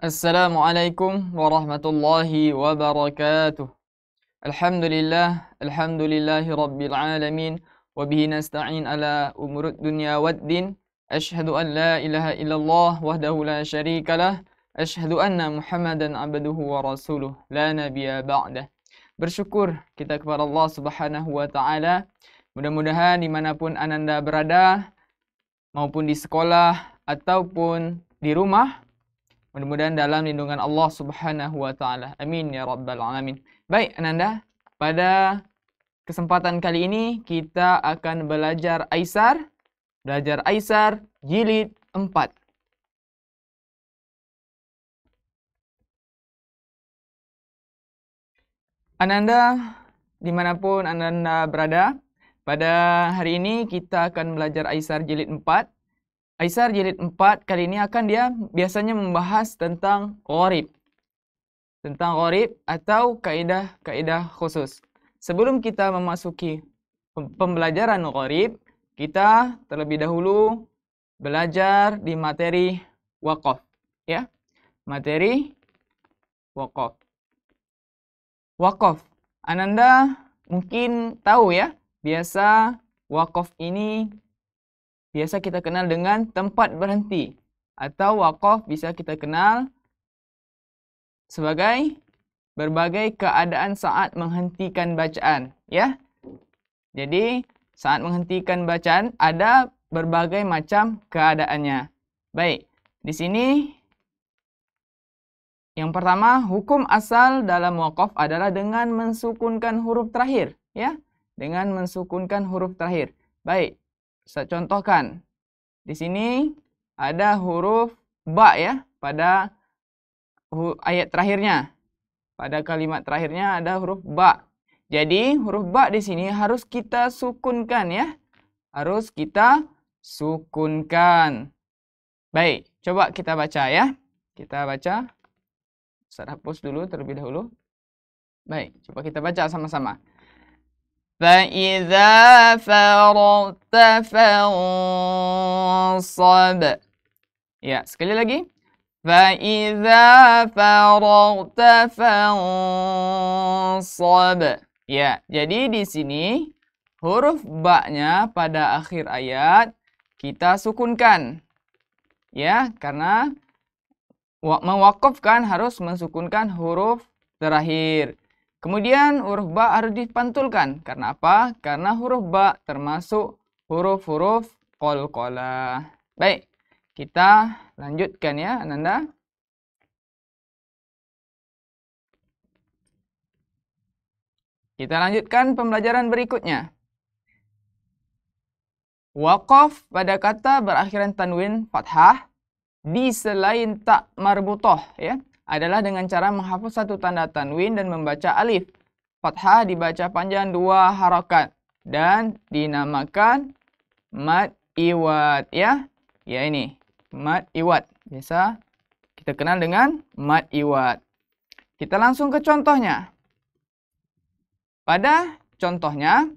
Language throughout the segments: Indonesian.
Assalamualaikum warahmatullahi wabarakatuh. Alhamdulillah, alhamdulillahi rabbil alamin wa bihi nasta'in ala umurid dunya waddin. Ashhadu an la ilaha illallah wahdahu la syarika lah. Ashhadu anna Muhammadan abduhu wa rasuluh. La nabiya ba'da. Bersyukur kita kepada Allah Subhanahu wa taala. Mudah-mudahan dimanapun ananda berada maupun di sekolah ataupun di rumah Mudah-mudahan dalam lindungan Allah Subhanahu wa taala. Amin ya rabbal alamin. Baik, Ananda, pada kesempatan kali ini kita akan belajar Aisar, belajar Aisar jilid 4. Ananda, dimanapun Ananda berada, pada hari ini kita akan belajar Aisar jilid 4 Aisar jilid 4 kali ini akan dia biasanya membahas tentang gharib. Tentang gharib atau kaidah-kaidah khusus. Sebelum kita memasuki pembelajaran gharib, kita terlebih dahulu belajar di materi wakaf, ya. Materi wakaf. Wakaf. Ananda mungkin tahu ya, biasa wakaf ini biasa kita kenal dengan tempat berhenti atau wakaf bisa kita kenal sebagai berbagai keadaan saat menghentikan bacaan ya jadi saat menghentikan bacaan ada berbagai macam keadaannya baik di sini yang pertama hukum asal dalam wakaf adalah dengan mensukunkan huruf terakhir ya dengan mensukunkan huruf terakhir baik saya contohkan. Di sini ada huruf ba ya pada ayat terakhirnya. Pada kalimat terakhirnya ada huruf ba. Jadi huruf ba di sini harus kita sukunkan ya. Harus kita sukunkan. Baik, coba kita baca ya. Kita baca. Saya hapus dulu terlebih dahulu. Baik, coba kita baca sama-sama. فَإِذَا -sama. فانصب ya sekali lagi فإذا فرغت فانصب ya jadi di sini huruf ba-nya pada akhir ayat kita sukunkan ya karena mewakufkan harus mensukunkan huruf terakhir. Kemudian huruf ba harus dipantulkan. Karena apa? Karena huruf ba termasuk huruf-huruf kol-kola. Baik, kita lanjutkan ya Ananda. Kita lanjutkan pembelajaran berikutnya. Wakof pada kata berakhiran tanwin fathah di selain tak marbutoh ya adalah dengan cara menghapus satu tanda tanwin dan membaca alif. Fathah dibaca panjang dua harokat dan dinamakan mat iwat ya. Ya ini mat iwat. Biasa kita kenal dengan mat iwat. Kita langsung ke contohnya. Pada contohnya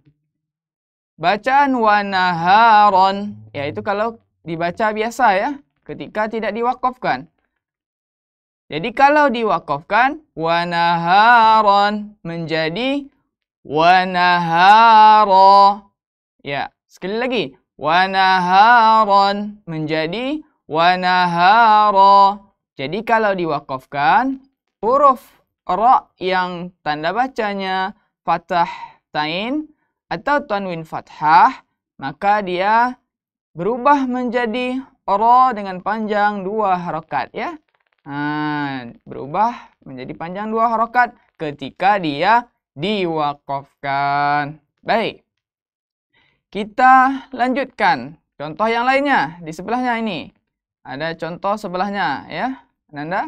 bacaan wanaharon yaitu kalau dibaca biasa ya ketika tidak diwakafkan. Jadi kalau diwakafkan wanaharon menjadi wanaharo. Ya, sekali lagi wanaharon menjadi wanaharo. Jadi kalau diwakafkan huruf ro yang tanda bacanya fathah tain atau tanwin fathah, maka dia berubah menjadi ro dengan panjang dua harokat ya. Nah, berubah menjadi panjang dua harokat ketika dia diwakafkan. Baik. Kita lanjutkan contoh yang lainnya di sebelahnya ini. Ada contoh sebelahnya ya, Nanda.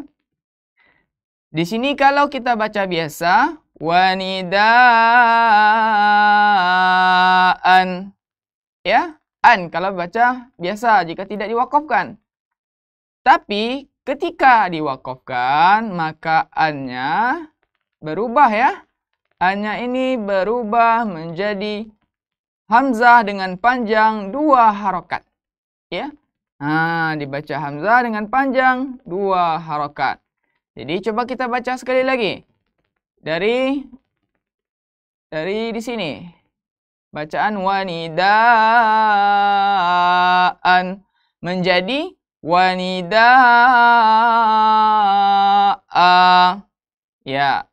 Di sini kalau kita baca biasa, wanidaan. Ya, an kalau baca biasa jika tidak diwakafkan. Tapi ketika diwakafkan, maka annya berubah ya. Annya ini berubah menjadi hamzah dengan panjang dua harokat. Ya. Nah, dibaca hamzah dengan panjang dua harokat. Jadi coba kita baca sekali lagi. Dari dari di sini. Bacaan wanidaan menjadi wanidaa. Ya.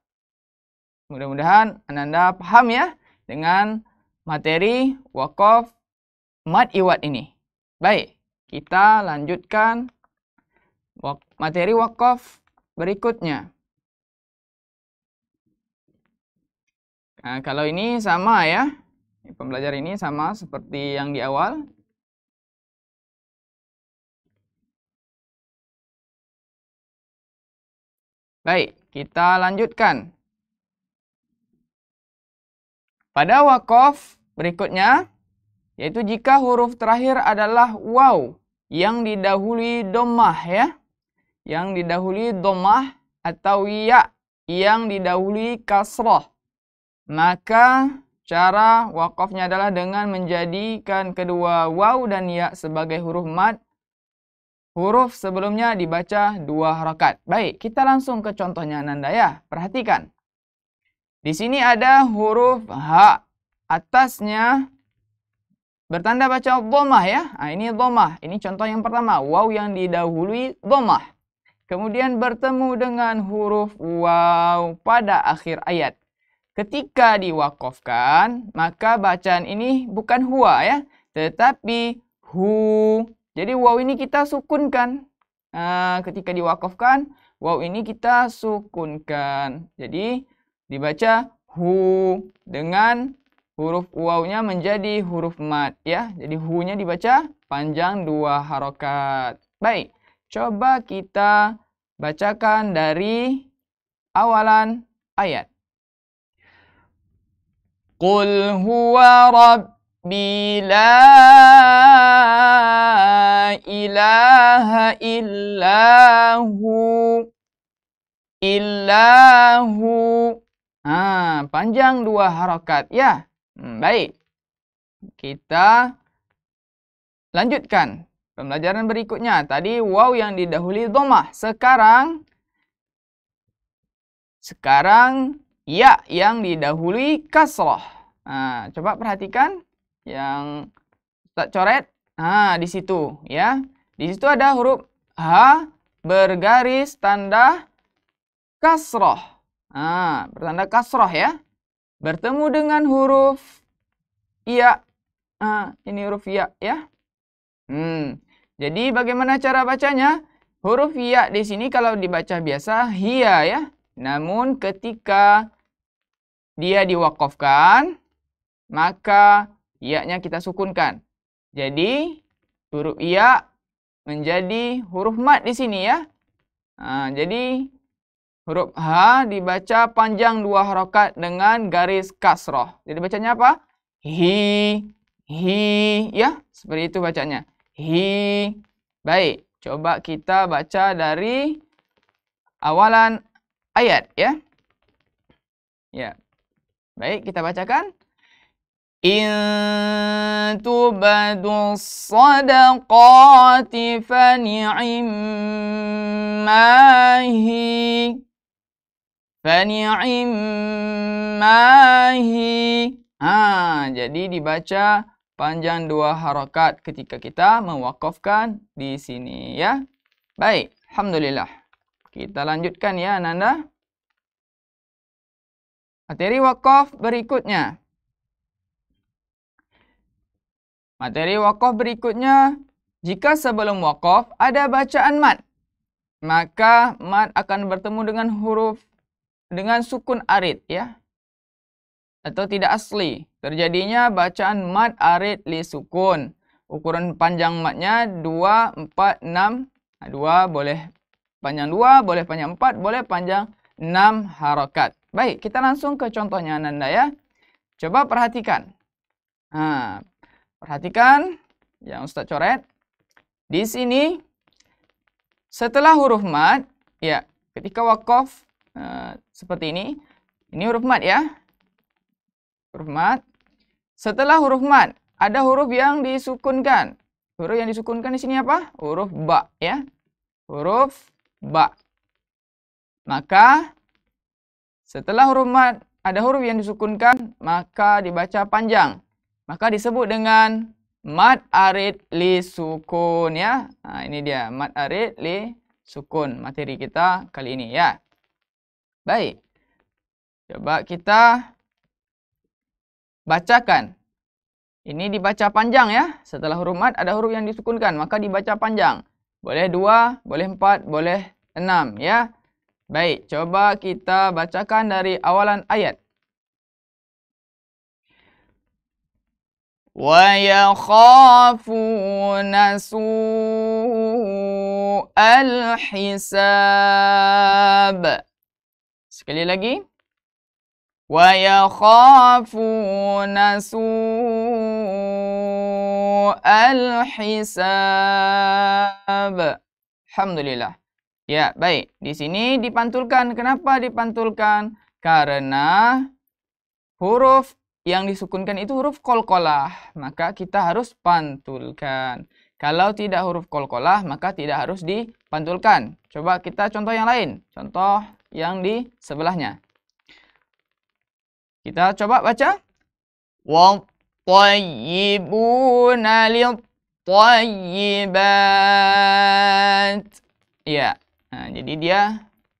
Mudah-mudahan Anda paham ya dengan materi wakaf Mat iwat ini. Baik, kita lanjutkan materi wakaf berikutnya. Nah, kalau ini sama ya. pembelajar ini sama seperti yang di awal. Baik, kita lanjutkan. Pada wakof berikutnya, yaitu jika huruf terakhir adalah waw yang didahului domah ya. Yang didahului domah atau ya yang didahului kasroh. Maka cara wakofnya adalah dengan menjadikan kedua waw dan ya sebagai huruf mad. Huruf sebelumnya dibaca dua harokat. Baik, kita langsung ke contohnya Nanda ya. Perhatikan. Di sini ada huruf H. Atasnya bertanda baca dhomah ya. Nah, ini dhomah. Ini contoh yang pertama. Waw yang didahului dhomah. Kemudian bertemu dengan huruf waw pada akhir ayat. Ketika diwakofkan, maka bacaan ini bukan huwa ya. Tetapi hu. Jadi waw ini kita sukunkan. Nah, ketika diwakofkan, waw ini kita sukunkan. Jadi dibaca hu dengan huruf wawnya menjadi huruf mat ya. Jadi hu-nya dibaca panjang dua harokat. Baik, coba kita bacakan dari awalan ayat. Qul huwa rabbi la ilaha illahu illahu Ah, panjang dua harokat. Ya, hmm, baik. Kita lanjutkan pembelajaran berikutnya. Tadi wow yang didahului domah. Sekarang, sekarang ya yang didahului kasroh. Ah, coba perhatikan yang tak coret. Ah, di situ ya. Di situ ada huruf H bergaris tanda kasroh. Ah, pertanda kasroh ya. Bertemu dengan huruf iya. Ah, ini huruf iya ya. Hmm. Jadi bagaimana cara bacanya? Huruf iya di sini kalau dibaca biasa hiya ya. Namun ketika dia diwakofkan, maka iya-nya kita sukunkan. Jadi huruf iya menjadi huruf mat di sini ya. Nah, jadi Huruf H dibaca panjang dua harokat dengan garis kasroh. Jadi bacanya apa? Hi, hi, ya. Seperti itu bacanya. Hi. Baik, coba kita baca dari awalan ayat, ya. Ya. Baik, kita bacakan. Intu badu sadaqati فنعما fani'immahi. Ha, jadi dibaca panjang dua harakat ketika kita mewakafkan di sini ya. Baik, alhamdulillah. Kita lanjutkan ya Nanda. Materi wakaf berikutnya. Materi wakaf berikutnya, jika sebelum wakaf ada bacaan mat, maka mat akan bertemu dengan huruf dengan sukun arid ya atau tidak asli. Terjadinya bacaan mad arid li sukun. Ukuran panjang matnya 2, 4, 6. 2 boleh panjang 2, boleh panjang 4, boleh panjang 6 harokat. Baik, kita langsung ke contohnya Nanda ya. Coba perhatikan. Nah, perhatikan yang Ustaz coret. Di sini setelah huruf mad, ya, ketika wakof eh, seperti ini. Ini huruf mat ya. Huruf mat. Setelah huruf mat, ada huruf yang disukunkan. Huruf yang disukunkan di sini apa? Huruf ba ya. Huruf ba. Maka setelah huruf mat ada huruf yang disukunkan, maka dibaca panjang. Maka disebut dengan mat arid li sukun ya. Nah, ini dia mat arid li sukun materi kita kali ini ya. Baik. Coba kita bacakan. Ini dibaca panjang ya. Setelah huruf mat ada huruf yang disukunkan, maka dibaca panjang. Boleh dua, boleh empat, boleh enam ya. Baik, coba kita bacakan dari awalan ayat. Wa وَيَخَافُونَ سُوءَ الْحِسَابِ Sekali lagi. Wa yakhafuna su'al hisab. Alhamdulillah. Ya, baik. Di sini dipantulkan. Kenapa dipantulkan? Karena huruf yang disukunkan itu huruf kolkolah, maka kita harus pantulkan. Kalau tidak huruf kolkolah, maka tidak harus dipantulkan. Coba kita contoh yang lain. Contoh yang di sebelahnya. Kita coba baca. وَالطَّيِّبُونَ Ya, nah, jadi dia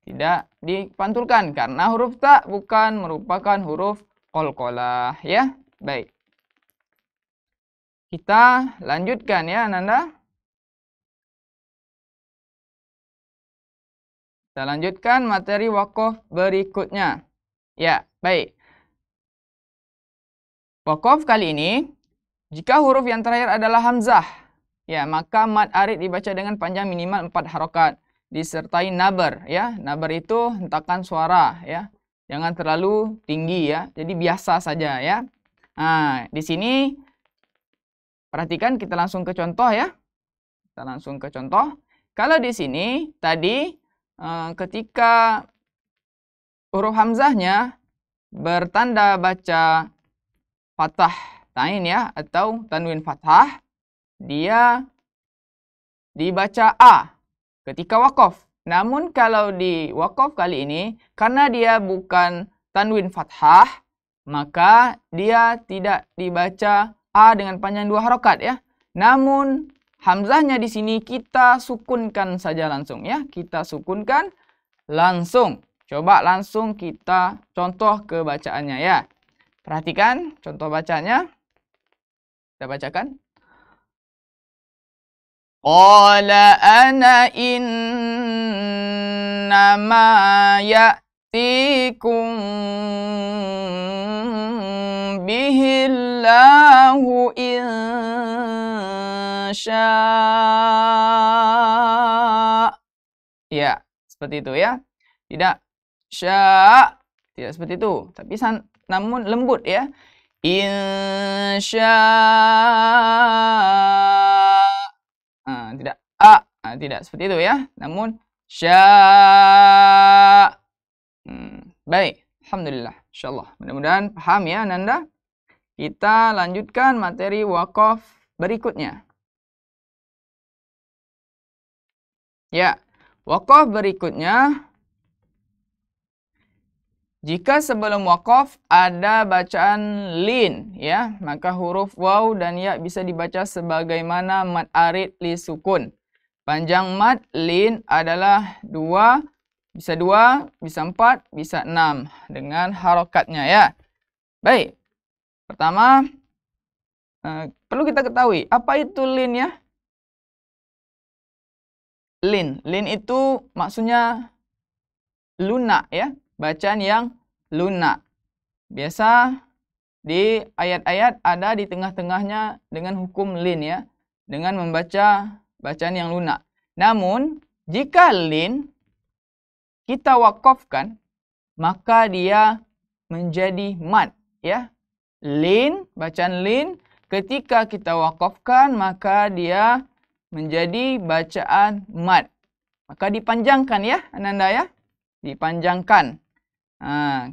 tidak dipantulkan karena huruf tak bukan merupakan huruf kolkolah ya. Baik. Kita lanjutkan ya Ananda. Kita lanjutkan materi wakaf berikutnya. Ya, baik. Wakaf kali ini, jika huruf yang terakhir adalah hamzah, ya maka mat arid dibaca dengan panjang minimal 4 harokat disertai nabar ya. Nabar itu hentakan suara ya. Jangan terlalu tinggi ya. Jadi biasa saja ya. Nah, di sini perhatikan kita langsung ke contoh ya. Kita langsung ke contoh. Kalau di sini tadi Eh, ketika huruf hamzahnya bertanda baca fathah tain ya atau tanwin fathah dia dibaca a ketika wakaf. Namun kalau di wakaf kali ini karena dia bukan tanwin fathah maka dia tidak dibaca a dengan panjang dua harokat ya. Namun Hamzahnya di sini kita sukunkan saja langsung ya. Kita sukunkan langsung. Coba langsung kita contoh ke bacaannya ya. Perhatikan contoh bacanya. Kita bacakan. Qala ana innama ya'tikum bihillahu in syaa. Ya, seperti itu ya. Tidak syaa, tidak seperti itu. Tapi san, namun lembut ya. Insya. Nah, tidak a, nah, tidak seperti itu ya. Namun syaa. Hmm, baik, alhamdulillah. Insyaallah. Mudah-mudahan paham ya Nanda. Kita lanjutkan materi wakaf berikutnya. Ya, wakaf berikutnya. Jika sebelum wakaf ada bacaan lin, ya, maka huruf waw dan ya bisa dibaca sebagaimana mat arid li sukun. Panjang mat lin adalah dua, bisa dua, bisa empat, bisa enam dengan harokatnya ya. Baik, pertama eh, perlu kita ketahui apa itu lin ya lin. Lin itu maksudnya lunak ya, bacaan yang lunak. Biasa di ayat-ayat ada di tengah-tengahnya dengan hukum lin ya, dengan membaca bacaan yang lunak. Namun, jika lin kita wakafkan, maka dia menjadi mat ya. Lin, bacaan lin ketika kita wakafkan maka dia menjadi bacaan mat. Maka dipanjangkan ya, Ananda ya. Dipanjangkan. Ha.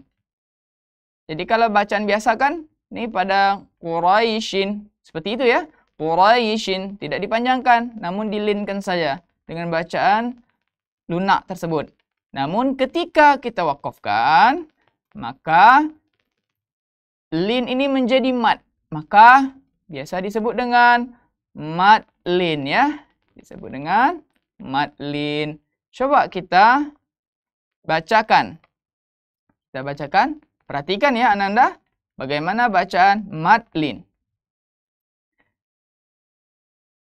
jadi kalau bacaan biasa kan, ini pada Quraisyin. Seperti itu ya. Quraisyin tidak dipanjangkan, namun dilinkan saja dengan bacaan lunak tersebut. Namun ketika kita wakafkan, maka lin ini menjadi mat. Maka biasa disebut dengan mat lin ya. Disebut dengan Mad lin. Coba kita bacakan. Kita bacakan. Perhatikan ya anda bagaimana bacaan Mad lin.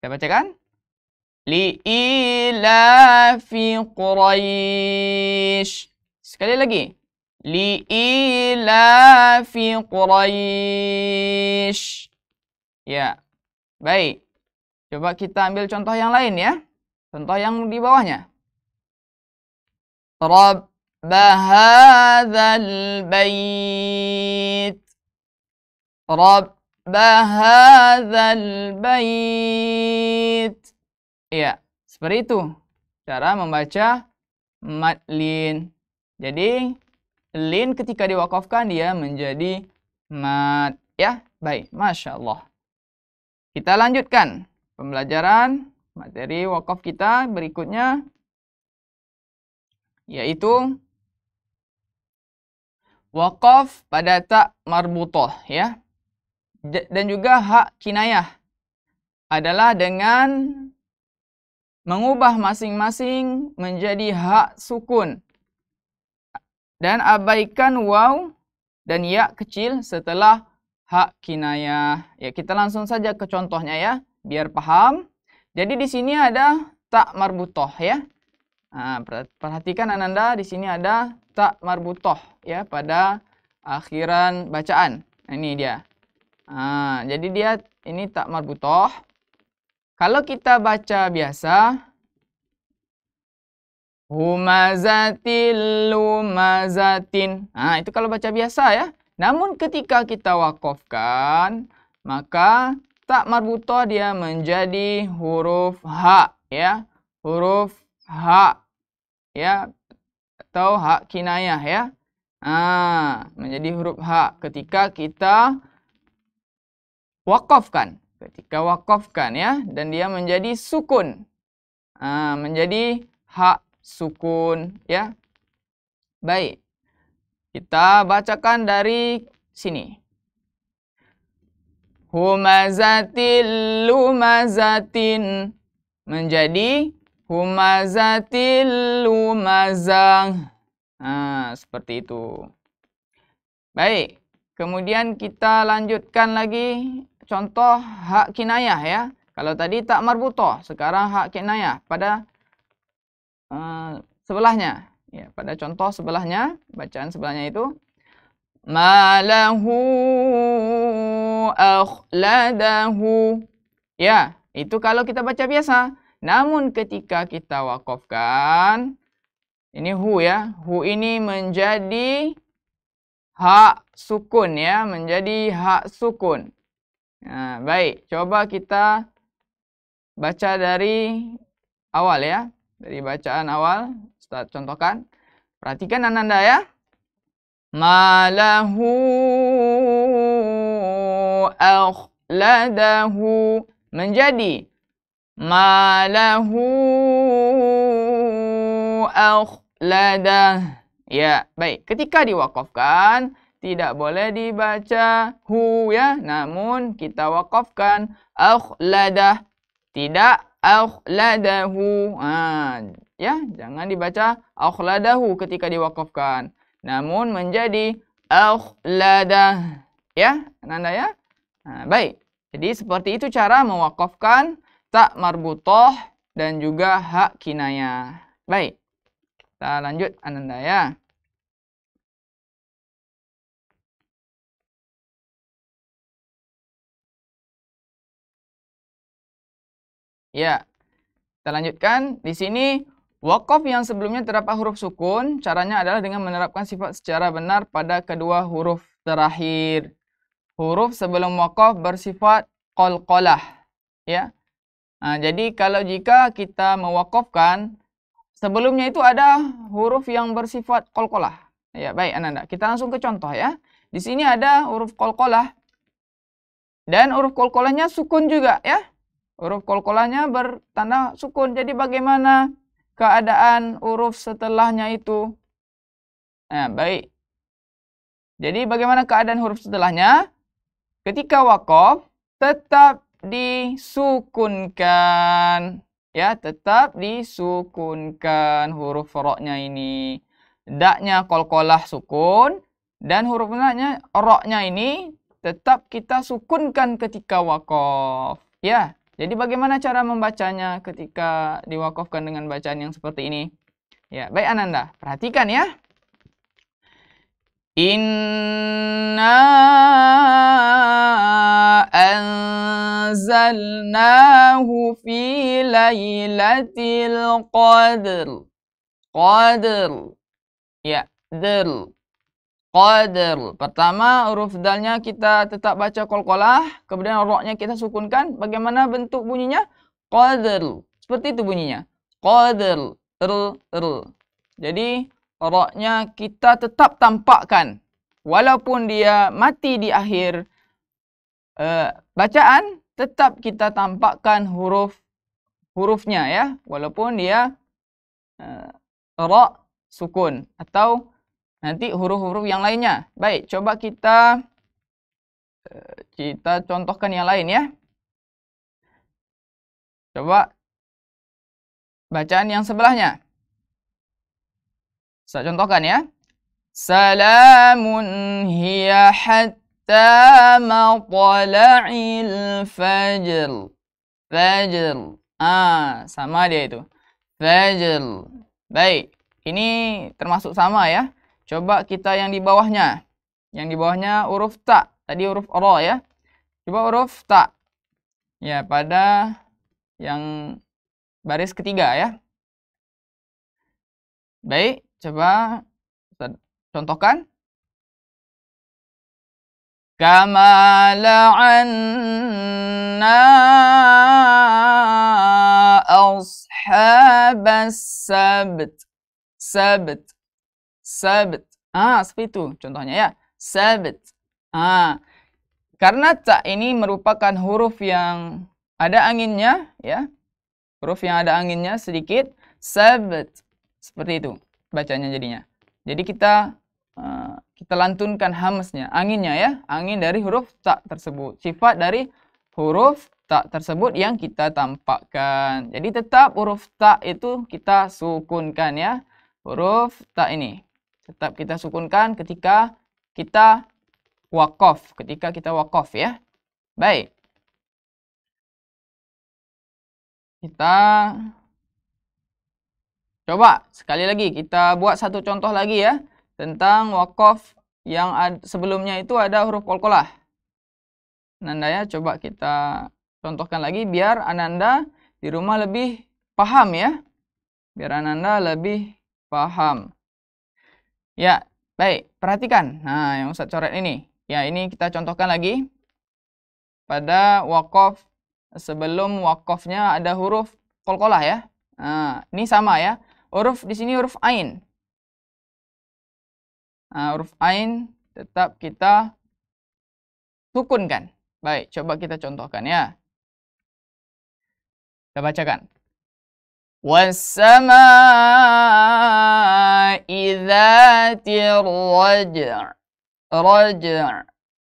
Kita bacakan. Li ila fi Quraisy. Sekali lagi. Li ila fi Quraisy. Ya. Baik. Coba kita ambil contoh yang lain ya. Contoh yang di bawahnya. رب هذا البيت رب هذا البيت ya seperti itu cara membaca mad lin. Jadi lin ketika diwakafkan dia menjadi mad ya. Baik, Masya Allah. Kita lanjutkan pembelajaran materi wakaf kita berikutnya yaitu wakaf pada tak marbutoh ya dan juga hak kinayah adalah dengan mengubah masing-masing menjadi hak sukun dan abaikan waw dan ya kecil setelah hak kinayah. Ya, kita langsung saja ke contohnya ya biar paham. Jadi di sini ada tak marbutoh ya. Nah, perhatikan ananda di sini ada tak marbutoh ya pada akhiran bacaan. Nah, ini dia. Nah, jadi dia ini tak marbutoh. Kalau kita baca biasa, Humazatil lumazatin. Nah, itu kalau baca biasa ya. Namun ketika kita wakofkan, maka tak marbuto dia menjadi huruf H ya. Huruf H ya atau hak kinayah ya. Ah, menjadi huruf H ketika kita wakafkan. Ketika wakafkan ya dan dia menjadi sukun. Ah, menjadi hak sukun ya. Baik. Kita bacakan dari sini humazatil lumazatin menjadi humazatil Nah, seperti itu. Baik, kemudian kita lanjutkan lagi contoh hak kinayah ya. Kalau tadi tak marbutoh, sekarang hak kinayah pada uh, sebelahnya. Ya, pada contoh sebelahnya, bacaan sebelahnya itu ما له أخلده ya itu kalau kita baca biasa namun ketika kita wakofkan ini hu ya hu ini menjadi hak sukun ya menjadi hak sukun nah baik coba kita baca dari awal ya dari bacaan awal contohkan perhatikan ananda ya ما له akhladahu menjadi malahu akhladah. Ya, baik. Ketika diwakafkan, tidak boleh dibaca hu ya, namun kita wakafkan akhladah. Tidak akhladahu. Ah, ya, jangan dibaca akhladahu ketika diwakafkan namun menjadi akhlada Ya, Nanda ya? Nah, baik. Jadi seperti itu cara mewakafkan tak marbutoh dan juga hak kinayah. Baik. Kita lanjut Ananda ya. Ya. Kita lanjutkan di sini Wakaf yang sebelumnya terdapat huruf sukun, caranya adalah dengan menerapkan sifat secara benar pada kedua huruf terakhir. Huruf sebelum wakaf bersifat kolkolah. Ya. Nah, jadi kalau jika kita mewakafkan, sebelumnya itu ada huruf yang bersifat kolkolah. Ya, baik Ananda. Kita langsung ke contoh ya. Di sini ada huruf kol-kolah. Dan huruf kol kolkolahnya sukun juga ya. Huruf kol kolkolahnya bertanda sukun. Jadi bagaimana keadaan huruf setelahnya itu. Nah, baik. Jadi bagaimana keadaan huruf setelahnya? Ketika wakaf tetap disukunkan. Ya, tetap disukunkan huruf roknya ini. Daknya kolkolah sukun. Dan huruf naknya roknya ini tetap kita sukunkan ketika wakaf Ya, jadi bagaimana cara membacanya ketika diwakafkan dengan bacaan yang seperti ini? Ya, baik Ananda, perhatikan ya. Inna anzalnahu fi lailatul qadr. Qadr. Ya, dirl. Qadir. Pertama huruf dalnya kita tetap baca kol-kolah. Kemudian roknya kita sukunkan. Bagaimana bentuk bunyinya? Qadir. Seperti itu bunyinya. Qadir. R. R. Jadi roknya kita tetap tampakkan. Walaupun dia mati di akhir uh, bacaan. Tetap kita tampakkan huruf hurufnya ya. Walaupun dia uh, rok sukun. Atau rok. nanti huruf-huruf yang lainnya. Baik, coba kita eh, kita contohkan yang lain ya. Coba bacaan yang sebelahnya. Saya contohkan ya. Salamun hiya hatta matla'il fajr. Fajr. Ah, sama dia itu. Fajr. Baik. Ini termasuk sama ya. Coba kita yang di bawahnya. Yang di bawahnya huruf ta. Tadi huruf ro ya. Coba huruf ta. Ya, pada yang baris ketiga ya. Baik, coba contohkan. Kama la'anna ashab sabt. Sabt. Sebet, Ah, seperti itu contohnya ya. Sebet, Ah. Karena ta ini merupakan huruf yang ada anginnya ya. Huruf yang ada anginnya sedikit Sebet Seperti itu bacanya jadinya. Jadi kita uh, kita lantunkan hamasnya, anginnya ya, angin dari huruf ta tersebut. Sifat dari huruf ta tersebut yang kita tampakkan. Jadi tetap huruf ta itu kita sukunkan ya. Huruf ta ini tetap kita sukunkan ketika kita wakaf, ketika kita wakaf ya. Baik. Kita coba sekali lagi kita buat satu contoh lagi ya tentang wakaf yang sebelumnya itu ada huruf kolkolah. Nanda ya coba kita contohkan lagi biar Ananda di rumah lebih paham ya. Biar Ananda lebih paham. Ya, baik. Perhatikan. Nah, yang Ustaz coret ini. Ya, ini kita contohkan lagi. Pada wakof. Sebelum wakofnya ada huruf kolkolah ya. Nah, ini sama ya. Huruf di sini huruf ain. Nah, huruf ain tetap kita sukunkan. Baik, coba kita contohkan ya. Kita bacakan. والسماء ذات الرجع رجع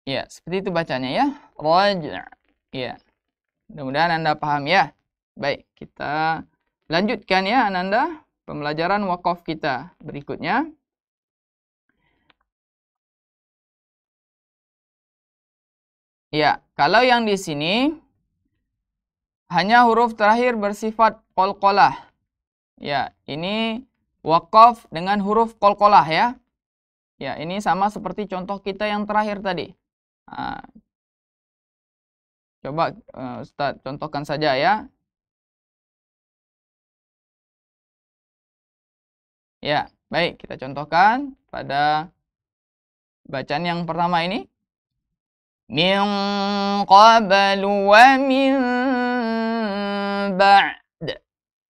ya seperti itu bacanya ya raj'a ya mudah-mudahan Anda paham ya baik kita lanjutkan ya Ananda pembelajaran wakaf kita berikutnya ya kalau yang di sini hanya huruf terakhir bersifat kolkolah. Ya, ini wakaf dengan huruf kolkolah ya. Ya, ini sama seperti contoh kita yang terakhir tadi. Nah, coba uh, Ustaz contohkan saja ya. Ya, baik. Kita contohkan pada bacaan yang pertama ini. Min qablu wa min ba'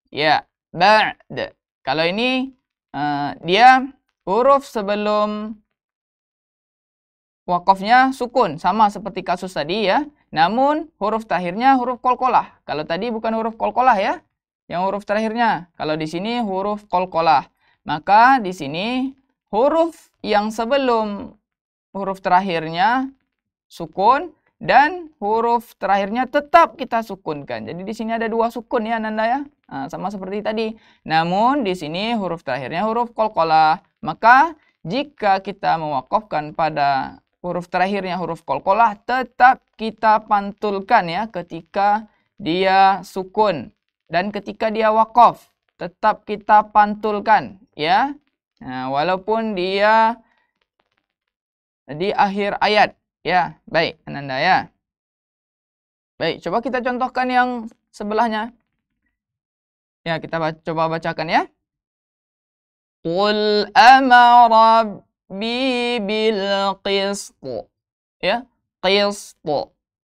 Ya, ba'd. Kalau ini uh, dia huruf sebelum wakofnya sukun sama seperti kasus tadi ya. Namun huruf terakhirnya huruf kolkolah. Kalau tadi bukan huruf kolkolah ya, yang huruf terakhirnya. Kalau di sini huruf kolkolah. Maka di sini huruf yang sebelum huruf terakhirnya sukun dan huruf terakhirnya tetap kita sukunkan. Jadi di sini ada dua sukun ya Nanda ya. Nah, sama seperti tadi. Namun di sini huruf terakhirnya huruf kolkola. Maka jika kita mewakafkan pada huruf terakhirnya huruf kolkola tetap kita pantulkan ya ketika dia sukun dan ketika dia wakaf tetap kita pantulkan ya. Nah, walaupun dia di akhir ayat Ya, baik, Ananda ya. Baik, coba kita contohkan yang sebelahnya. Ya, kita baca, coba bacakan ya. Qul amara bi bil qist. Ya, qist.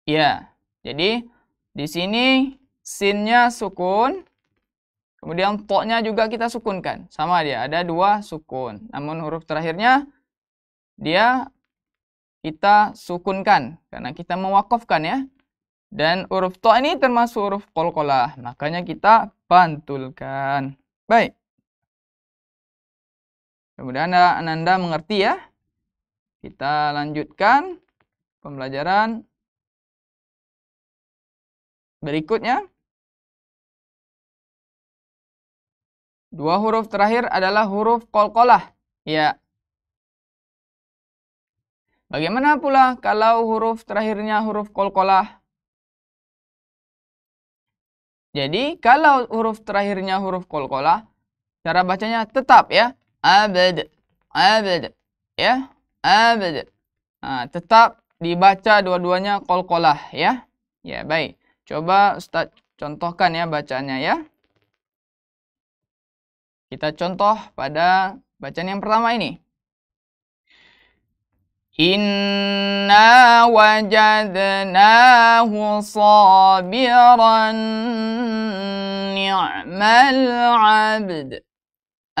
Ya. Jadi di sini sinnya sukun, kemudian to-nya juga kita sukunkan. Sama dia, ada dua sukun. Namun huruf terakhirnya dia kita sukunkan karena kita mewakafkan ya. Dan huruf to ini termasuk huruf kolkolah, makanya kita pantulkan. Baik. Kemudian Anda, Anda mengerti ya. Kita lanjutkan pembelajaran berikutnya. Dua huruf terakhir adalah huruf kolkolah. Ya, Bagaimana pula kalau huruf terakhirnya huruf kolkolah? Jadi kalau huruf terakhirnya huruf kolkolah, cara bacanya tetap ya. abed, abed, ya, abed, Nah, tetap dibaca dua-duanya kolkolah ya. Ya baik. Coba Ustaz contohkan ya bacanya ya. Kita contoh pada bacaan yang pertama ini. Inna wajadnahu sabiran ni'mal abd.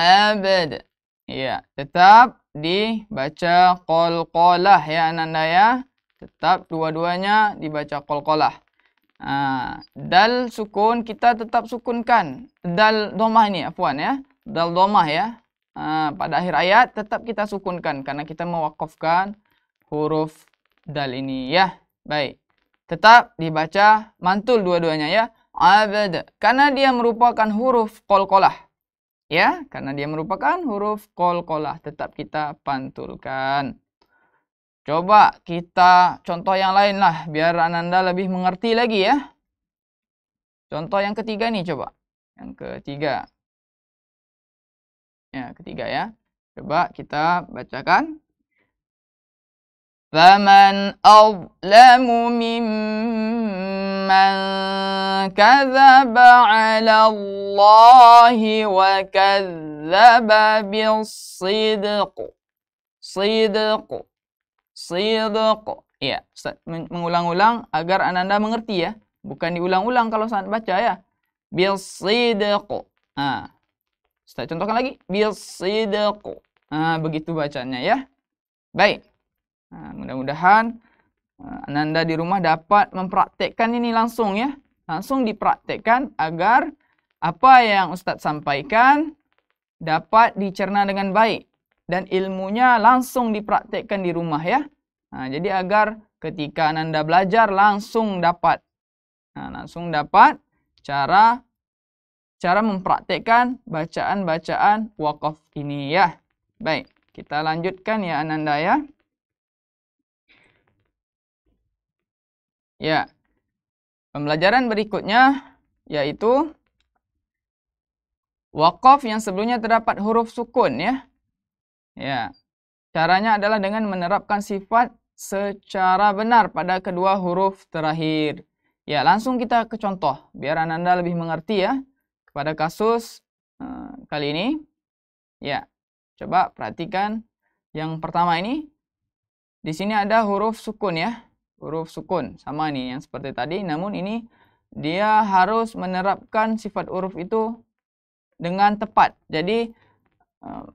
Abd. Ya, tetap dibaca qalqalah ya ananda ya. Tetap dua-duanya dibaca qalqalah. Ha, ah, dal sukun kita tetap sukunkan. Dal domah ini afwan ya. Dal domah ya. Ha, ah, pada akhir ayat tetap kita sukunkan karena kita mewakafkan huruf dal ini ya. Baik. Tetap dibaca mantul dua-duanya ya. Abad. Karena dia merupakan huruf kol-kolah Ya, karena dia merupakan huruf kol-kolah Tetap kita pantulkan. Coba kita contoh yang lain lah. Biar Ananda lebih mengerti lagi ya. Contoh yang ketiga nih coba. Yang ketiga. Ya, ketiga ya. Coba kita bacakan. فمن أظلم ممن كذب على الله وكذب بالصدق صدق صدق ya mengulang-ulang agar ananda mengerti ya bukan diulang-ulang kalau saat baca ya bisidq ah Ustaz contohkan lagi bisidq ah begitu bacanya ya baik Nah, mudah-mudahan eh, Ananda di rumah dapat mempraktekkan ini langsung ya. Langsung dipraktekkan agar apa yang Ustadz sampaikan dapat dicerna dengan baik. Dan ilmunya langsung dipraktekkan di rumah ya. Nah, jadi agar ketika Ananda belajar langsung dapat. Nah, langsung dapat cara cara mempraktekkan bacaan-bacaan wakaf ini ya. Baik, kita lanjutkan ya Ananda ya. Ya. Pembelajaran berikutnya yaitu wakaf yang sebelumnya terdapat huruf sukun ya. Ya. Caranya adalah dengan menerapkan sifat secara benar pada kedua huruf terakhir. Ya, langsung kita ke contoh biar Anda lebih mengerti ya kepada kasus uh, kali ini. Ya. Coba perhatikan yang pertama ini. Di sini ada huruf sukun ya huruf sukun. Sama nih yang seperti tadi, namun ini dia harus menerapkan sifat huruf itu dengan tepat. Jadi uh,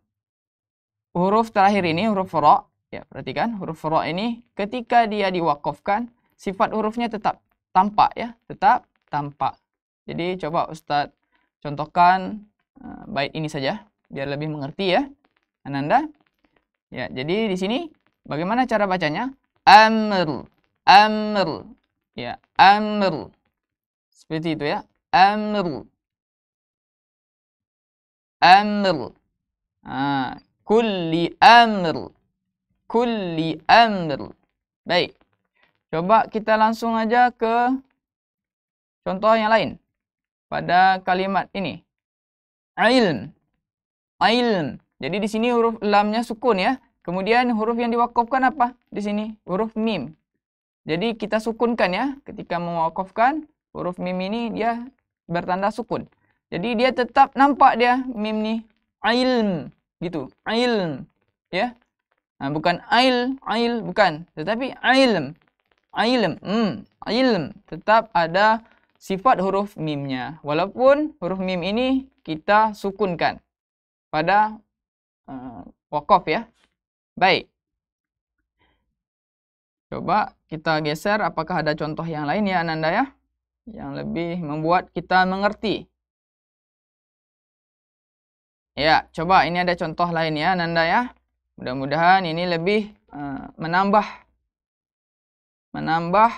huruf terakhir ini huruf ro, ya perhatikan huruf ro ini ketika dia diwakofkan sifat hurufnya tetap tampak ya, tetap tampak. Jadi coba Ustadz contohkan uh, eh, bait ini saja biar lebih mengerti ya Ananda. Ya, jadi di sini bagaimana cara bacanya? Amr amr ya amr seperti itu ya amr amr ah, kulli amr kulli amr baik coba kita langsung aja ke contoh yang lain pada kalimat ini ilm ilm jadi di sini huruf lamnya sukun ya kemudian huruf yang diwakafkan apa di sini huruf mim jadi kita sukunkan ya, ketika mewakafkan huruf mim ini dia bertanda sukun. Jadi dia tetap nampak dia mim ni ilm gitu, ilm ya. Nah, bukan ail, ail bukan, tetapi ilm. Ilm, hmm, ilm tetap ada sifat huruf mimnya. Walaupun huruf mim ini kita sukunkan pada uh, wakaf ya. Baik. Coba kita geser apakah ada contoh yang lain ya Ananda ya yang lebih membuat kita mengerti. Ya, coba ini ada contoh lain ya Ananda ya. Mudah-mudahan ini lebih uh, menambah menambah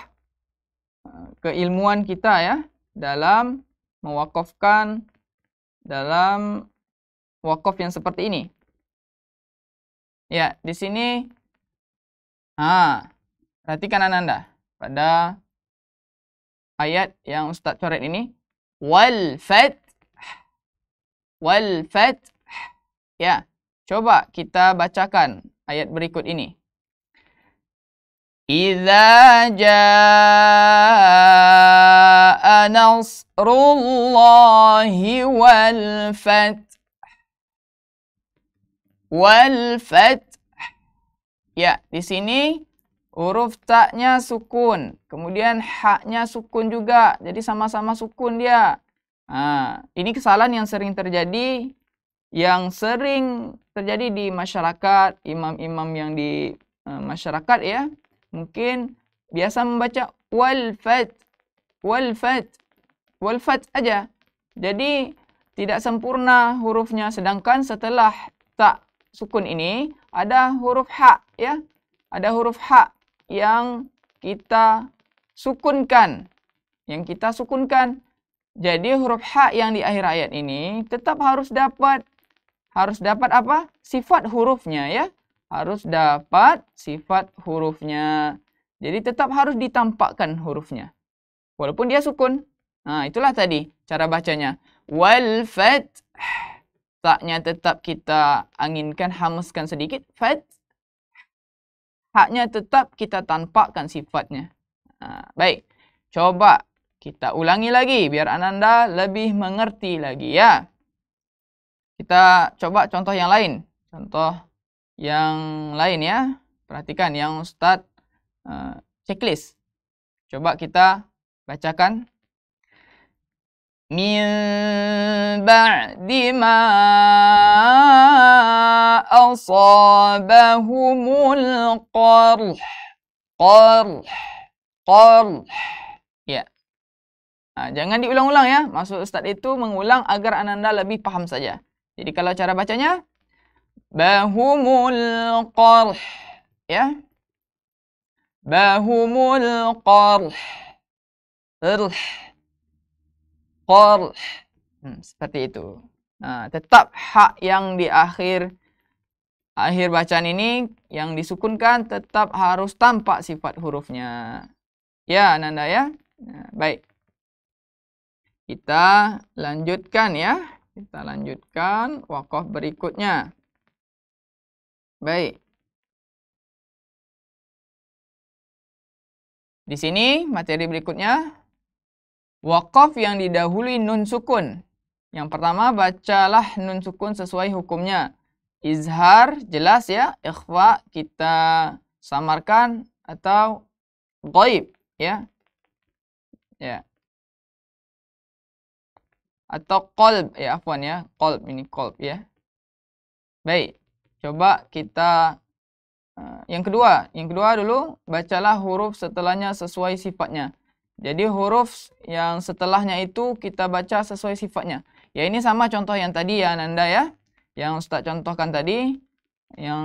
uh, keilmuan kita ya dalam mewakafkan dalam wakaf yang seperti ini. Ya, di sini ah Perhatikan anda pada ayat yang ustaz coret ini wal fat wal fat ya coba kita bacakan ayat berikut ini Iza jaa nasrullahi wal fat wal fat ya di sini Huruf taknya sukun. Kemudian haknya sukun juga. Jadi sama-sama sukun dia. Nah, ini kesalahan yang sering terjadi. Yang sering terjadi di masyarakat. Imam-imam yang di uh, masyarakat ya. Mungkin biasa membaca walfat. Walfat. Walfat aja. Jadi tidak sempurna hurufnya. Sedangkan setelah tak sukun ini ada huruf hak ya. Ada huruf hak yang kita sukunkan. Yang kita sukunkan. Jadi huruf h yang di akhir ayat ini tetap harus dapat harus dapat apa? Sifat hurufnya ya. Harus dapat sifat hurufnya. Jadi tetap harus ditampakkan hurufnya. Walaupun dia sukun. Nah, itulah tadi cara bacanya. Wal fat, Taknya tetap kita anginkan, hamuskan sedikit. fat haknya tetap kita tampakkan sifatnya. Ha, baik, coba kita ulangi lagi biar Ananda lebih mengerti lagi ya. Kita coba contoh yang lain. Contoh yang lain ya. Perhatikan yang stat uh, e, checklist. Coba kita bacakan. Min ba'di ma أصابهم القرح قرح قرح ya nah, jangan diulang-ulang ya maksud ustaz itu mengulang agar ananda lebih paham saja jadi kalau cara bacanya bahumul qarh ya bahumul qarh qarh qarh hmm, seperti itu nah tetap hak yang di akhir akhir bacaan ini yang disukunkan tetap harus tampak sifat hurufnya. Ya, Nanda ya. Nah, baik. Kita lanjutkan ya. Kita lanjutkan wakaf berikutnya. Baik. Di sini materi berikutnya Wakaf yang didahului nun sukun. Yang pertama, bacalah nun sukun sesuai hukumnya izhar jelas ya ikhfa kita samarkan atau goib ya ya atau kolb ya afwan ya kolb ini kolb ya baik coba kita eh, yang kedua yang kedua dulu bacalah huruf setelahnya sesuai sifatnya jadi huruf yang setelahnya itu kita baca sesuai sifatnya ya ini sama contoh yang tadi ya Nanda ya yang Ustaz contohkan tadi yang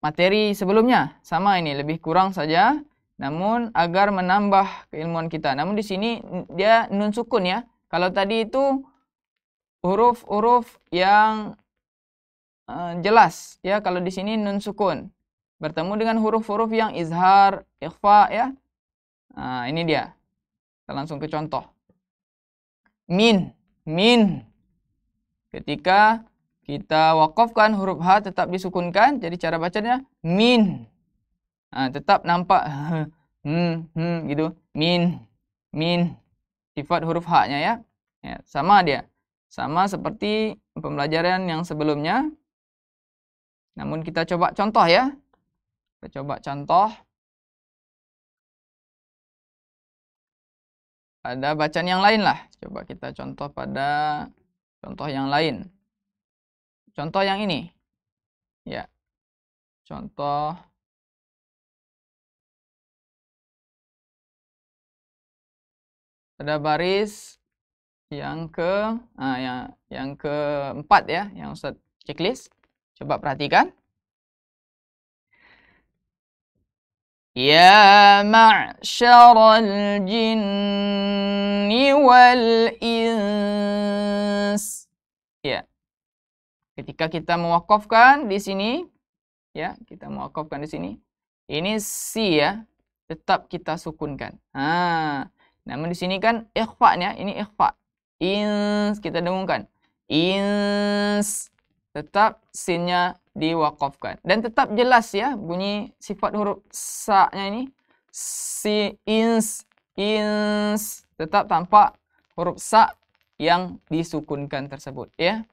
materi sebelumnya sama ini lebih kurang saja namun agar menambah keilmuan kita. Namun di sini dia nun sukun ya. Kalau tadi itu huruf-huruf yang uh, jelas ya kalau di sini nun sukun bertemu dengan huruf-huruf yang izhar, ikhfa ya. Nah, ini dia. Kita langsung ke contoh. Min, min, Ketika kita wakafkan huruf H tetap disukunkan. Jadi cara bacanya min. Nah, tetap nampak hmm, hmm gitu. Min, min. Sifat huruf H-nya ya. ya. Sama dia. Sama seperti pembelajaran yang sebelumnya. Namun kita coba contoh ya. Kita coba contoh. Pada bacaan yang lain lah. Coba kita contoh pada Contoh yang lain. Contoh yang ini. Ya. Contoh ada baris yang ke ah, yang yang keempat ya yang set checklist coba perhatikan يا معشر الجن والإنس ya ketika kita mewakafkan di sini ya kita mewakafkan di sini ini si ya tetap kita sukunkan ha namun di sini kan ikhfa ini ikhfa ins kita dengungkan ins tetap sinnya diwakafkan dan tetap jelas ya bunyi sifat huruf sa-nya ini si ins ins tetap tampak huruf sa yang disukunkan tersebut ya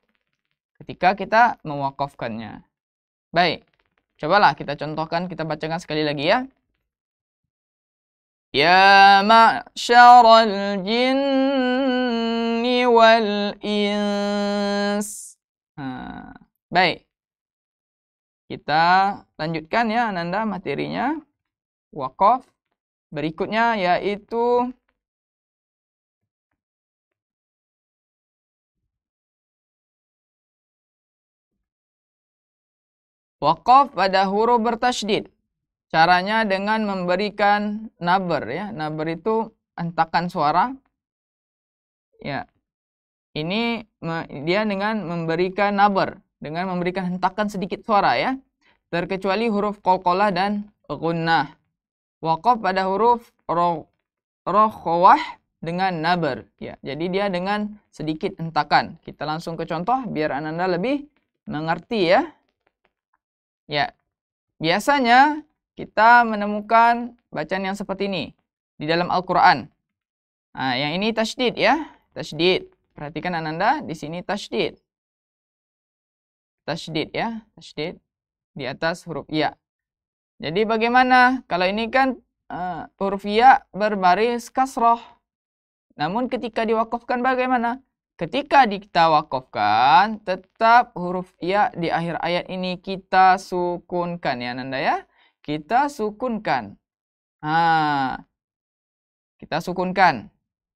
ketika kita mewakafkannya baik cobalah kita contohkan kita bacakan sekali lagi ya ya ma'syaral jinni wal ins Nah, baik. Kita lanjutkan ya Ananda materinya. Wakaf. Berikutnya yaitu Wakaf pada huruf bertajdid. Caranya dengan memberikan naber ya. Naber itu antakan suara. Ya, ini dia dengan memberikan nabar dengan memberikan hentakan sedikit suara ya terkecuali huruf qalqalah dan gunnah waqaf pada huruf roh rokhwah dengan nabar ya jadi dia dengan sedikit hentakan kita langsung ke contoh biar anda lebih mengerti ya ya biasanya kita menemukan bacaan yang seperti ini di dalam Al-Qur'an nah yang ini tasdid ya tasdid. Perhatikan Ananda, di sini tasydid. Tasydid ya, tasydid di atas huruf ya. Jadi bagaimana? Kalau ini kan uh, huruf ya berbaris kasroh. Namun ketika diwakafkan bagaimana? Ketika kita wakafkan, tetap huruf ya di akhir ayat ini kita sukunkan ya Nanda ya. Kita sukunkan. Ha. kita sukunkan.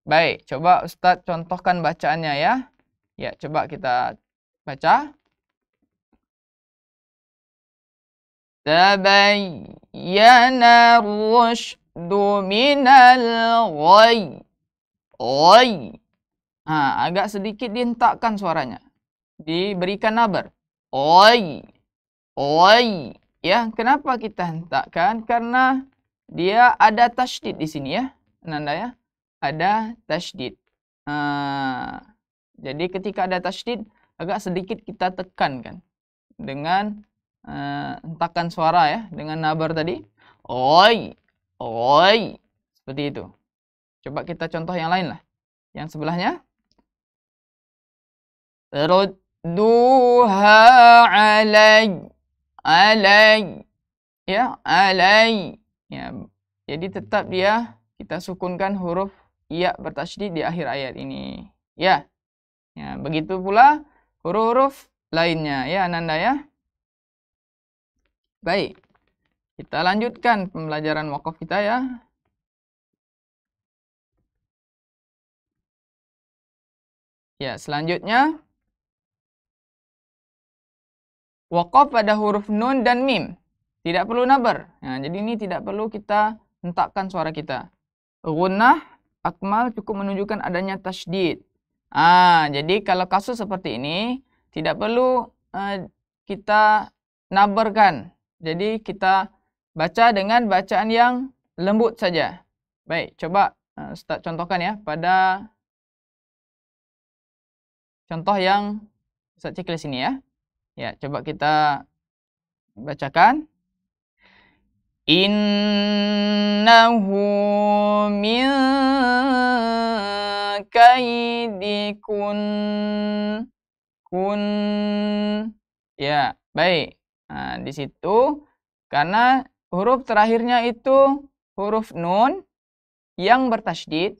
Baik, coba Ustadz contohkan bacaannya ya. Ya, coba kita baca. Tabayyana rushdu minal ghay. Ghay. Nah, agak sedikit dihentakkan suaranya. Diberikan nabar. Oi. Oi. Ya, kenapa kita hentakkan? Karena dia ada tasydid di sini ya, Nanda ya ada tasdid Uh, eh, jadi ketika ada tasdid agak sedikit kita tekan kan dengan uh, suara ya dengan nabar tadi. Oi, oi, seperti itu. Coba kita contoh yang lain lah. Yang sebelahnya. Rudduha alai. Alai. Ya, alai. Ya, jadi tetap dia kita sukunkan huruf ya bertasydid di akhir ayat ini. Ya. Ya, begitu pula huruf-huruf lainnya ya Ananda ya. Baik. Kita lanjutkan pembelajaran wakaf kita ya. Ya, selanjutnya wakaf pada huruf nun dan mim. Tidak perlu nabar. Nah, jadi ini tidak perlu kita hentakkan suara kita. Gunnah Akmal cukup menunjukkan adanya tasdid. Ah, jadi kalau kasus seperti ini tidak perlu uh, kita nabarkan. Jadi kita baca dengan bacaan yang lembut saja. Baik, coba eh, contohkan ya pada contoh yang saya ciklis ini ya. Ya, coba kita bacakan. Innahu min kaidikun kun ya baik nah, di situ karena huruf terakhirnya itu huruf nun yang bertasydid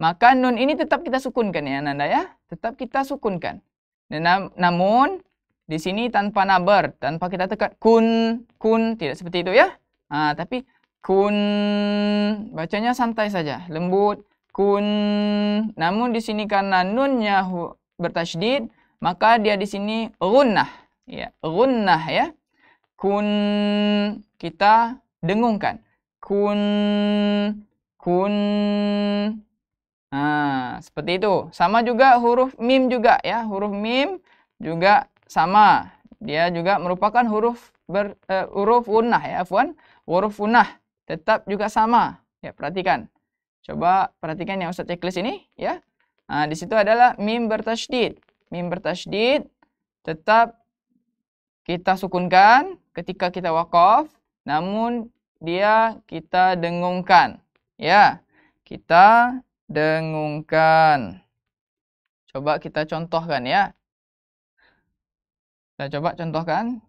maka nun ini tetap kita sukunkan ya Nanda ya tetap kita sukunkan Dan, namun di sini tanpa nabar tanpa kita tekan kun kun tidak seperti itu ya Ah tapi kun bacanya santai saja, lembut. Kun. Namun di sini karena nunnya bertasydid, maka dia di sini runnah Ya, runnah ya. Kun kita dengungkan. Kun kun Nah, seperti itu. Sama juga huruf mim juga ya. Huruf mim juga sama. Dia juga merupakan huruf ber, uh, huruf gunnah ya, afwan huruf unah tetap juga sama. Ya, perhatikan. Coba perhatikan yang Ustaz checklist ini, ya. Nah, di situ adalah mim bertasydid. Mim bertasydid tetap kita sukunkan ketika kita wakaf, namun dia kita dengungkan. Ya, kita dengungkan. Coba kita contohkan ya. Kita coba contohkan.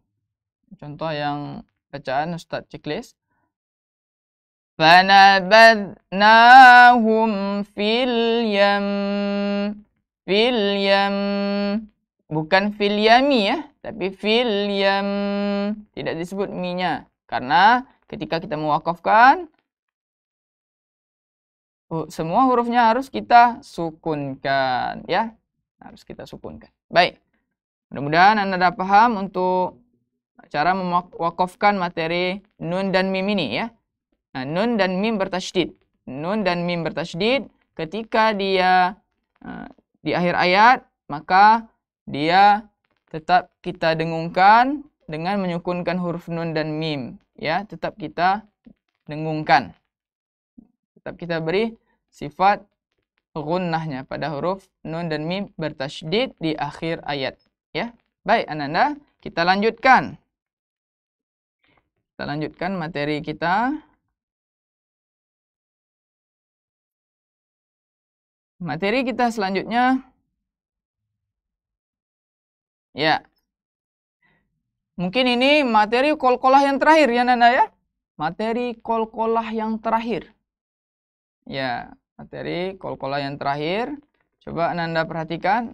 Contoh yang bacaan Ustaz Ciklis Fanabadnahum fil yam fil yam bukan fil yami ya tapi fil yam tidak disebut minya karena ketika kita mewakafkan semua hurufnya harus kita sukunkan ya harus kita sukunkan baik mudah-mudahan anda dapat paham untuk cara mewakafkan materi nun dan mim ini ya. Nah, nun dan mim bertasydid. Nun dan mim bertasydid ketika dia uh, di akhir ayat maka dia tetap kita dengungkan dengan menyukunkan huruf nun dan mim ya tetap kita dengungkan tetap kita beri sifat gunnahnya pada huruf nun dan mim bertasydid di akhir ayat ya baik ananda kita lanjutkan kita lanjutkan materi kita. Materi kita selanjutnya ya. Mungkin ini materi kolkolah yang terakhir ya Nana ya. Materi kolkolah yang terakhir. Ya, materi kolkolah yang terakhir. Coba Nanda perhatikan.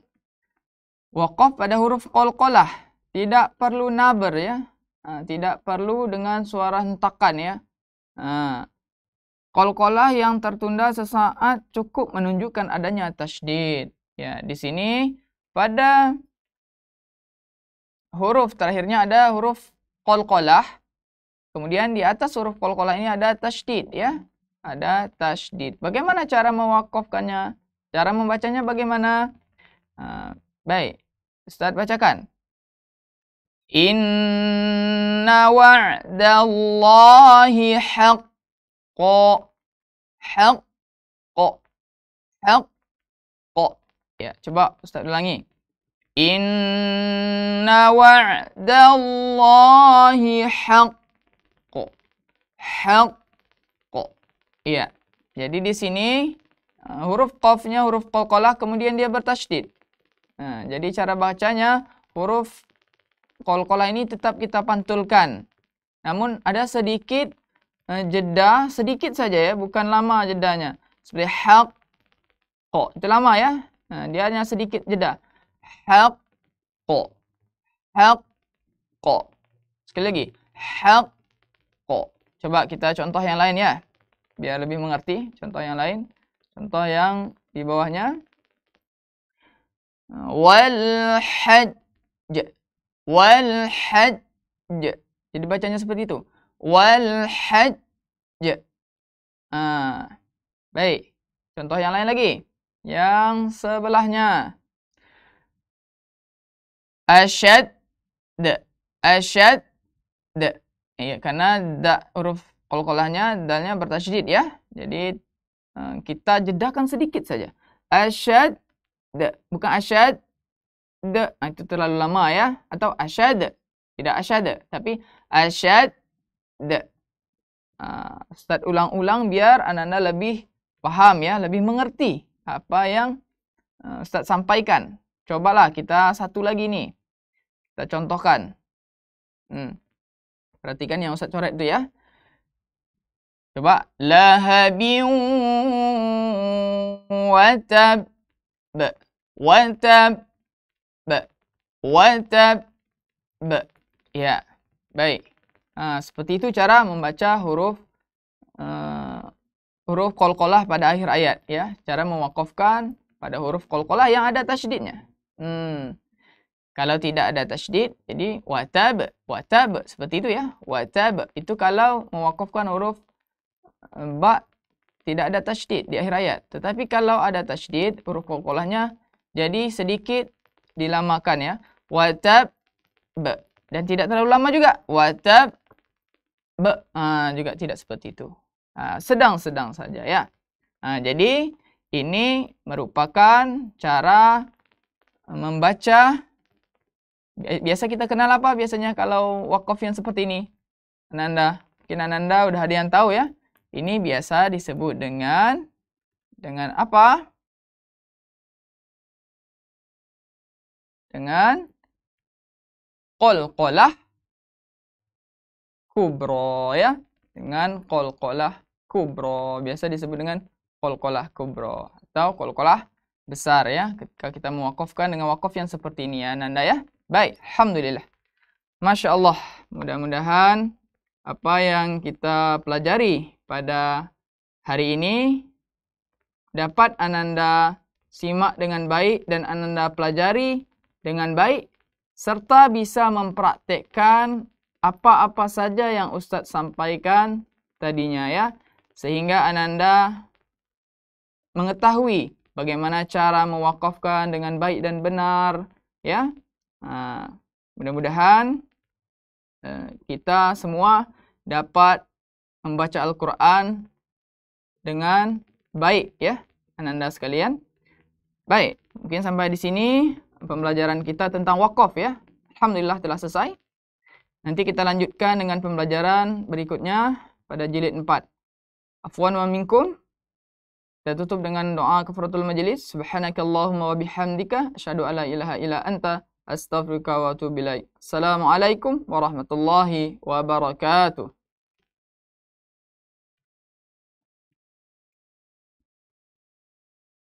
Wakaf pada huruf kolkolah. Tidak perlu naber ya. Nah, tidak perlu dengan suara hentakan ya. Nah, Kol-kolah yang tertunda sesaat cukup menunjukkan adanya tasydid. Ya, di sini pada huruf terakhirnya ada huruf kol-kolah. Kemudian di atas huruf kol-kolah ini ada tasydid ya. Ada tasydid. Bagaimana cara mewakafkannya? Cara membacanya bagaimana? Eh, baik, Ustaz bacakan. Inna Allahi haqqo. Haqqo. Haqqo. Ya, coba Ustaz ulangi. Inna Allahi haqqo. Haqqo. ya Jadi di sini eh, huruf qafnya huruf qalqalah kemudian dia bertajdid. Nah, jadi cara bacanya huruf kol-kola ini tetap kita pantulkan. Namun ada sedikit eh, jeda, sedikit saja ya, bukan lama jedanya. Seperti help, kok itu lama ya. Nah, dia hanya sedikit jeda. Help, kok, help, kok. Sekali lagi, help, kok. Coba kita contoh yang lain ya, biar lebih mengerti. Contoh yang lain, contoh yang di bawahnya. Wal hajj wal hajj jadi bacanya seperti itu wal hajj ah baik contoh yang lain lagi yang sebelahnya asyad asyad iya karena da huruf kolkolahnya dalnya bertasydid ya jadi eh, kita jedakan sedikit saja asyad bukan asyad Ashad ah, itu terlalu lama ya atau asyad? tidak asyad, tapi asyad. de ah, uh, start ulang-ulang biar anak-anak lebih faham ya lebih mengerti apa yang uh, eh, start sampaikan cobalah kita satu lagi ni kita contohkan hmm. perhatikan yang ustaz coret tu ya coba lahabiu watab watab watab ya baik uh, seperti itu cara membaca huruf uh, huruf qalqalah pada akhir ayat ya cara mewakafkan pada huruf qalqalah yang ada tasydidnya hmm kalau tidak ada tasydid jadi watab watab seperti itu ya watab itu kalau mewakafkan huruf eh, ba tidak ada tasydid di akhir ayat tetapi kalau ada tasydid huruf qalqalahnya jadi sedikit dilamakan ya watab be dan tidak terlalu lama juga watab be ah, juga tidak seperti itu ah, sedang-sedang saja ya ah, jadi ini merupakan cara membaca biasa kita kenal apa biasanya kalau wakaf yang seperti ini Ananda mungkin Nanda udah ada yang tahu ya ini biasa disebut dengan dengan apa dengan kolkolah kubro ya dengan kolkolah kubro biasa disebut dengan kolkolah kubro atau kolkolah besar ya ketika kita mewakafkan dengan wakaf yang seperti ini ya Nanda ya baik alhamdulillah masya Allah mudah-mudahan apa yang kita pelajari pada hari ini dapat Ananda simak dengan baik dan Ananda pelajari dengan baik serta bisa mempraktekkan apa-apa saja yang Ustadz sampaikan tadinya ya, sehingga Ananda mengetahui bagaimana cara mewakafkan dengan baik dan benar ya. Nah, mudah-mudahan eh, kita semua dapat membaca Al-Quran dengan baik ya, Ananda sekalian. Baik, mungkin sampai di sini pembelajaran kita tentang wakaf ya. Alhamdulillah telah selesai. Nanti kita lanjutkan dengan pembelajaran berikutnya pada jilid 4. Afwan wa minkum. Kita tutup dengan doa kafaratul majlis. Subhanakallahumma wa bihamdika asyhadu alla ilaha illa anta astaghfiruka wa atubu ilaik. Assalamualaikum warahmatullahi wabarakatuh.